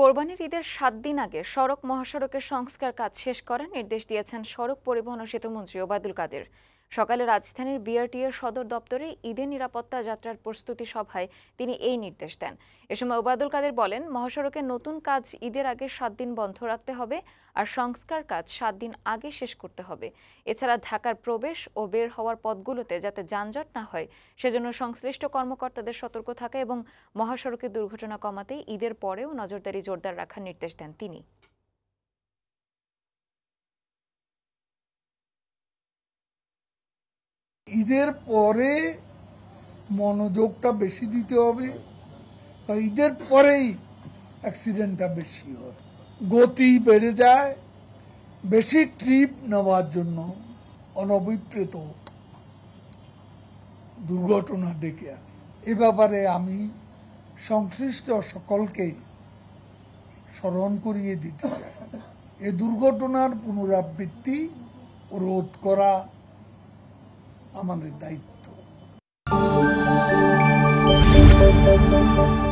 কোরবানির ঈদের সাত দিন আগে সড়ক মহাসড়কের সংস্কার কাজ শেষ করার নির্দেশ দিয়েছেন সড়ক পরিবহন ও সেতুমন্ত্রী ওবায়দুল কাদের সকালে রাজধানীর বিআরটিএর সদর দপ্তরে ঈদের নিরাপত্তা যাত্রার প্রস্তুতি সভায় তিনি এই নির্দেশ দেন এ সময় ওবায়দুল কাদের বলেন মহাসড়কে নতুন কাজ ঈদের আগে সাত দিন বন্ধ রাখতে হবে আর সংস্কার কাজ সাত দিন আগে শেষ করতে হবে এছাড়া ঢাকার প্রবেশ ও বের হওয়ার পথগুলোতে যাতে যানজট না হয় সেজন্য সংশ্লিষ্ট কর্মকর্তাদের সতর্ক থাকা এবং মহাসড়কে দুর্ঘটনা কমাতে ঈদের পরেও নজরদারি জোরদার রাখার নির্দেশ দেন তিনি ঈদের পরে মনোযোগটা বেশি দিতে হবে ঈদের পরেই অ্যাক্সিডেন্টটা বেশি হয় গতি বেড়ে যায় বেশি ট্রিপ নেওয়ার জন্য অনভিপ্রেত দুর্ঘটনা ডেকে আনে এ ব্যাপারে আমি সংশ্লিষ্ট সকলকে স্মরণ করিয়ে দিতে চাই এ দুর্ঘটনার পুনরাবৃত্তি রোধ করা 天野大と。